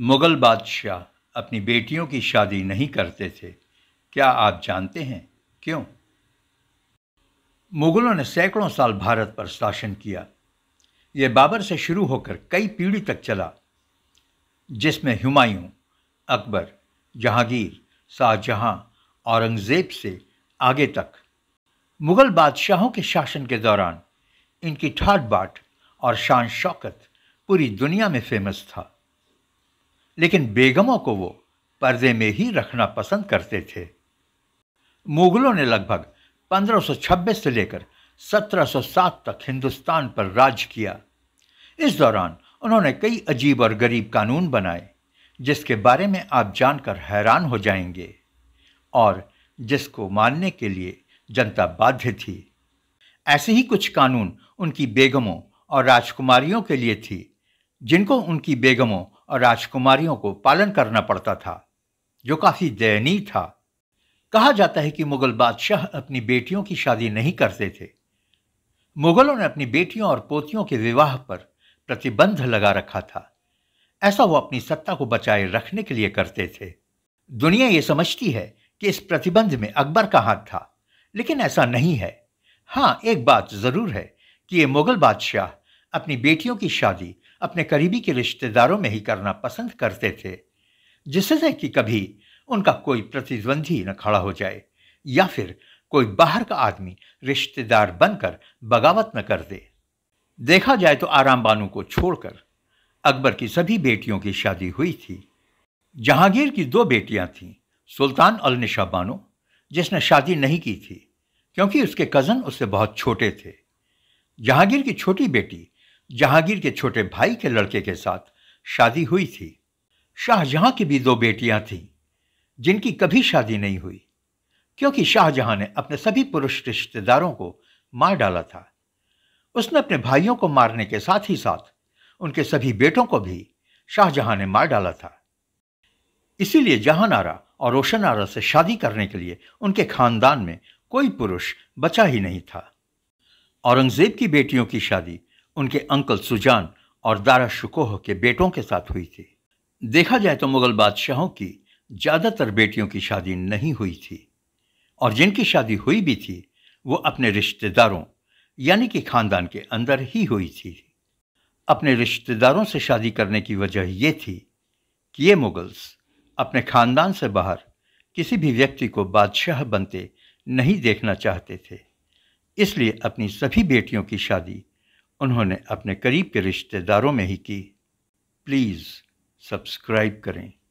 मुग़ल बादशाह अपनी बेटियों की शादी नहीं करते थे क्या आप जानते हैं क्यों मुग़लों ने सैकड़ों साल भारत पर शासन किया यह बाबर से शुरू होकर कई पीढ़ी तक चला जिसमें हुमायूं अकबर जहांगीर शाहजहां औरंगज़ेब से आगे तक मुग़ल बादशाहों के शासन के दौरान इनकी ठाट बाट और शान शौकत पूरी दुनिया में फेमस था लेकिन बेगमों को वो पर्दे में ही रखना पसंद करते थे मुगलों ने लगभग 1526 से लेकर 1707 तक हिंदुस्तान पर राज किया इस दौरान उन्होंने कई अजीब और गरीब कानून बनाए जिसके बारे में आप जानकर हैरान हो जाएंगे और जिसको मानने के लिए जनता बाध्य थी ऐसे ही कुछ कानून उनकी बेगमों और राजकुमारियों के लिए थी जिनको उनकी बेगमों और राजकुमारियों को पालन करना पड़ता था जो काफ़ी दयनीय था कहा जाता है कि मुगल बादशाह अपनी बेटियों की शादी नहीं करते थे मुगलों ने अपनी बेटियों और पोतियों के विवाह पर प्रतिबंध लगा रखा था ऐसा वो अपनी सत्ता को बचाए रखने के लिए करते थे दुनिया ये समझती है कि इस प्रतिबंध में अकबर का हाथ था लेकिन ऐसा नहीं है हाँ एक बात ज़रूर है कि ये मुगल बादशाह अपनी बेटियों की शादी अपने करीबी के रिश्तेदारों में ही करना पसंद करते थे जिससे कि कभी उनका कोई प्रतिद्वंदी न खड़ा हो जाए या फिर कोई बाहर का आदमी रिश्तेदार बनकर बगावत न कर दे देखा जाए तो आराम बानू को छोड़कर अकबर की सभी बेटियों की शादी हुई थी जहांगीर की दो बेटियां थीं सुल्तान निशा बानो जिसने शादी नहीं की थी क्योंकि उसके कज़न उससे बहुत छोटे थे जहांगीर की छोटी बेटी जहांगीर के छोटे भाई के लड़के के साथ शादी हुई थी शाहजहां की भी दो बेटियां थीं जिनकी कभी शादी नहीं हुई क्योंकि शाहजहां ने अपने सभी पुरुष रिश्तेदारों को मार डाला था उसने अपने भाइयों को मारने के साथ ही साथ उनके सभी बेटों को भी शाहजहां ने मार डाला था इसीलिए जहानारा और रोशनारा से शादी करने के लिए उनके खानदान में कोई पुरुष बचा ही नहीं था औरंगजेब की बेटियों की शादी उनके अंकल सुजान और दारा शुकोह के बेटों के साथ हुई थी देखा जाए तो मुगल बादशाहों की ज़्यादातर बेटियों की शादी नहीं हुई थी और जिनकी शादी हुई भी थी वो अपने रिश्तेदारों यानी कि खानदान के अंदर ही हुई थी अपने रिश्तेदारों से शादी करने की वजह ये थी कि ये मुगल्स अपने खानदान से बाहर किसी भी व्यक्ति को बादशाह बनते नहीं देखना चाहते थे इसलिए अपनी सभी बेटियों की शादी उन्होंने अपने करीब के रिश्तेदारों में ही की प्लीज़ सब्सक्राइब करें